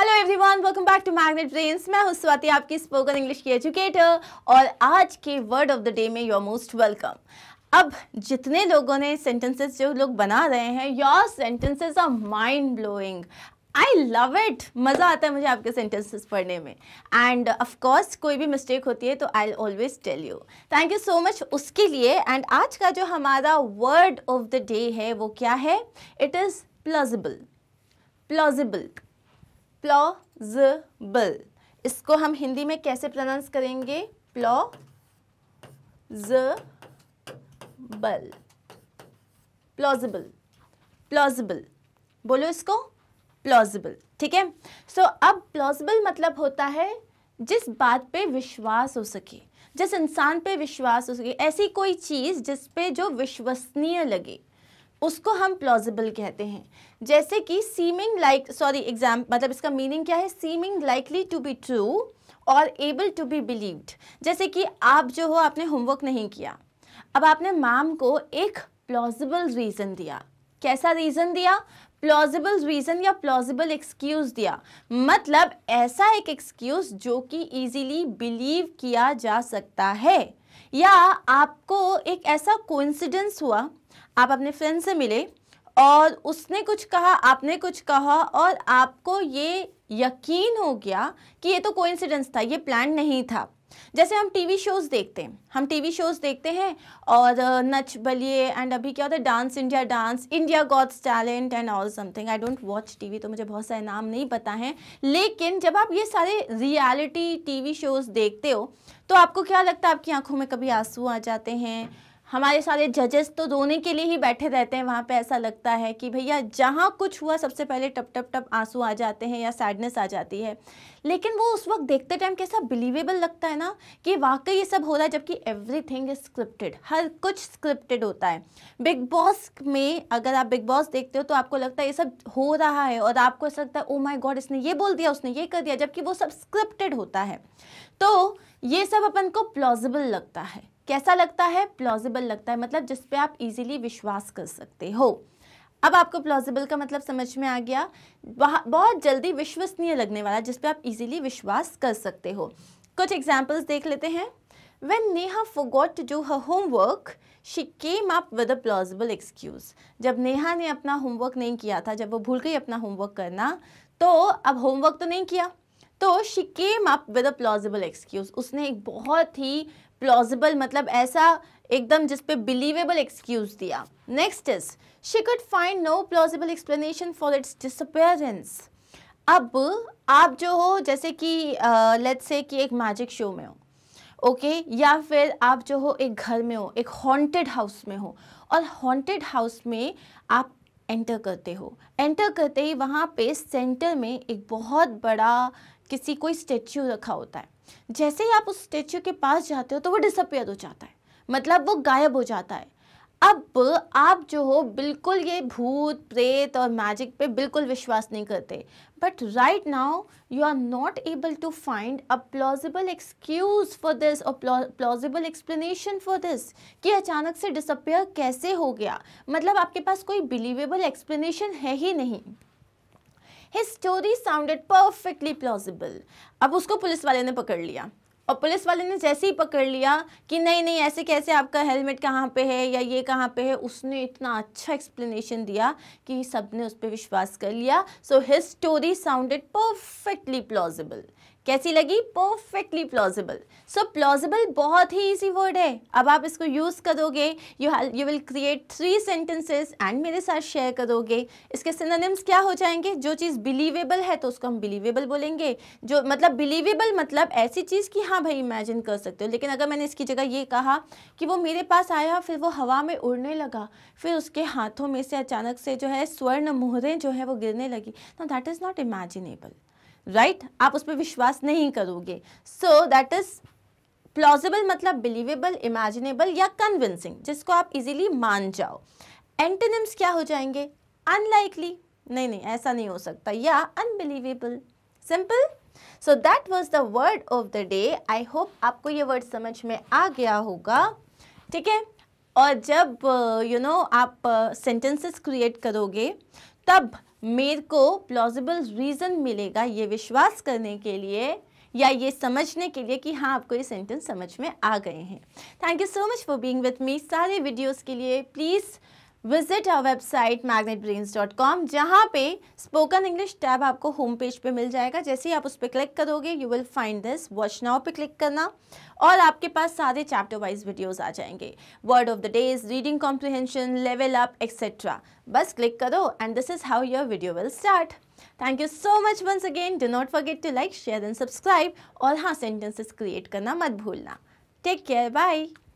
Hello everyone welcome back to magnet brains मैं हूं स्वाति आपकी स्पोकन इंग्लिश की एजुकेटर और आज के वर्ड ऑफ द डे में यू आर मोस्ट वेलकम अब जितने लोगों ने सेंटेंसेस जो लोग बना रहे हैं your sentences are mind blowing I love it मज़ा आता है मुझे आपके सेंटेंसेस पढ़ने में एंड ऑफकोर्स कोई भी मिस्टेक होती है तो I always tell you thank you so much उसके लिए एंड आज का जो हमारा वर्ड ऑफ द डे है वो क्या है it is plausible plausible plausible इसको हम हिंदी में कैसे प्रोनाउंस करेंगे बल प्लॉजिबल प्लॉजिबल बोलो इसको प्लॉजिबल ठीक है सो अब प्लॉजिबल मतलब होता है जिस बात पे विश्वास हो सके जिस इंसान पे विश्वास हो सके ऐसी कोई चीज़ जिस पे जो विश्वसनीय लगे उसको हम प्लॉजिबल कहते हैं जैसे कि सीमिंग लाइक सॉरी एग्जाम मतलब इसका मीनिंग क्या है seeming likely to be true और एबल टू बी बिलीव्ड जैसे कि आप जो हो आपने होमवर्क नहीं किया अब आपने मैम को एक प्लॉजिबल रीज़न दिया कैसा रीज़न दिया प्लॉजिबल रीज़न या प्लॉजिबल एक्सक्यूज़ दिया मतलब ऐसा एक एक्सक्यूज़ जो कि ईजीली बिलीव किया जा सकता है या आपको एक ऐसा कोइंसिडेंस हुआ आप अपने फ्रेंड से मिले और उसने कुछ कहा आपने कुछ कहा और आपको ये यकीन हो गया कि ये तो कोइंसिडेंस था ये प्लान नहीं था जैसे हम टीवी शोज़ देखते हैं हम टीवी शोज़ देखते हैं और नच बलिए एंड अभी क्या होता है dance India dance India gods talent and all something I don't watch TV तो मुझे बहुत सारे नाम नहीं पता हैं लेकिन जब आप ये सारे रियलिटी टीवी शोज़ देखते हो तो आपको क्या लगता है आपकी आंखों में कभी आंसू आ जाते हैं हमारे सारे जजेस तो रोने के लिए ही बैठे रहते हैं वहाँ पे ऐसा लगता है कि भैया जहाँ कुछ हुआ सबसे पहले टप टप टप आंसू आ जाते हैं या सैडनेस आ जाती है लेकिन वो उस वक्त देखते टाइम कैसा बिलीवेबल लगता है ना कि वाकई ये सब हो रहा है जबकि एवरी थिंग इज स्क्रिप्टेड हर कुछ स्क्रिप्टेड होता है बिग बॉस में अगर आप बिग बॉस देखते हो तो आपको लगता है ये सब हो रहा है और आपको ऐसा लगता है ओ माई गॉड इसने ये बोल दिया उसने ये कर दिया जबकि वो सब स्क्रिप्टेड होता है तो ये सब अपन को प्लॉजिबल लगता है कैसा लगता है प्लॉजिबल लगता है मतलब जिस पे आप इजीली विश्वास कर सकते हो अब आपको प्लॉजिबल का मतलब समझ में आ गया बहुत जल्दी विश्वसनीय लगने वाला जिस पे आप इजीली विश्वास कर सकते हो कुछ एग्जाम्पल्स देख लेते हैं when Neha forgot to do her homework she came up with a plausible excuse जब नेहा ने अपना होमवर्क नहीं किया था जब वो भूल गई अपना होमवर्क करना तो अब होमवर्क तो नहीं किया तो she came up with a plausible excuse उसने एक बहुत ही प्लॉजिबल मतलब ऐसा एकदम जिस पे बिलीवेबल एक्सक्यूज़ दिया next is she could find no plausible explanation for its disappearance अब आप जो हो जैसे कि लेट्स से कि एक मैजिक शो में हो ओके okay? या फिर आप जो हो एक घर में हो एक हॉन्टेड हाउस में हो और हॉन्टेड हाउस में आप एंटर करते हो एंटर करते ही वहाँ पे सेंटर में एक बहुत बड़ा किसी कोई स्टेच्यू रखा होता है जैसे ही आप उस स्टेच्यू के पास जाते हो तो वो डिसअपेयर हो जाता है मतलब वो गायब हो जाता है अब आप जो हो बिल्कुल ये भूत प्रेत और मैजिक पे बिल्कुल विश्वास नहीं करते but right now you are not able to find a plausible excuse for this और प्लॉजिबल एक्सप्लेनेशन फॉर दिस कि अचानक से डिसअपेयर कैसे हो गया मतलब आपके पास कोई बिलीवेबल एक्सप्लेनेशन है ही नहीं his story sounded perfectly plausible अब उसको पुलिस वाले ने पकड़ लिया और पुलिस वाले ने जैसे ही पकड़ लिया कि नहीं नहीं ऐसे कैसे आपका हेलमेट कहाँ पे है या ये कहाँ पे है उसने इतना अच्छा एक्सप्लेनेशन दिया कि सब ने उस पर विश्वास कर लिया so his story sounded perfectly plausible कैसी लगी परफेक्टली प्लॉजिबल सो प्लॉजिबल बहुत ही इजी वर्ड है अब आप इसको यूज़ करोगे you you will create three sentences and मेरे साथ शेयर करोगे इसके सिनोनिम्स क्या हो जाएंगे जो चीज़ बिलीवेबल है तो उसको हम बिलीवेबल बोलेंगे जो मतलब बिलीवेबल मतलब ऐसी चीज़ कि हाँ भाई इमेजिन कर सकते हो लेकिन अगर मैंने इसकी जगह ये कहा कि वो मेरे पास आया फिर वो हवा में उड़ने लगा फिर उसके हाथों में से अचानक से जो है स्वर्ण मोहरें जो है वो गिरने लगी ना that is not imaginable right right? आप उस पर विश्वास नहीं करोगे सो दैट इज़ प्लॉजिबल मतलब बिलीवेबल इमेजिनेबल या कन्विंसिंग जिसको आप इजीली मान जाओ एंटेनिम्स क्या हो जाएंगे अनलाइकली नहीं नहीं ऐसा नहीं हो सकता या unbelievable simple so that was the word of the day I hope आपको ये वर्ड समझ में आ गया होगा ठीक है और जब यू uh, नो know, आप सेंटेंसेस uh, क्रिएट करोगे तब मेरे को प्लॉजिबल रीज़न मिलेगा ये विश्वास करने के लिए या ये समझने के लिए कि हाँ आपको ये सेंटेंस समझ में आ गए हैं thank you so much for being with me सारे वीडियोस के लिए please visit our website com जहाँ पे स्पोकन इंग्लिश टैब आपको होम पेज पे मिल जाएगा जैसे ही आप उस पर क्लिक करोगे you will find this watch now पे क्लिक करना और आपके पास सारे चैप्टर वाइज वीडियोस आ जाएंगे word of the days reading comprehension level up etcetera बस क्लिक करो and this is how your video will start thank you so much once again do not forget to like share and subscribe और हाँ sentences create करना मत भूलना take care bye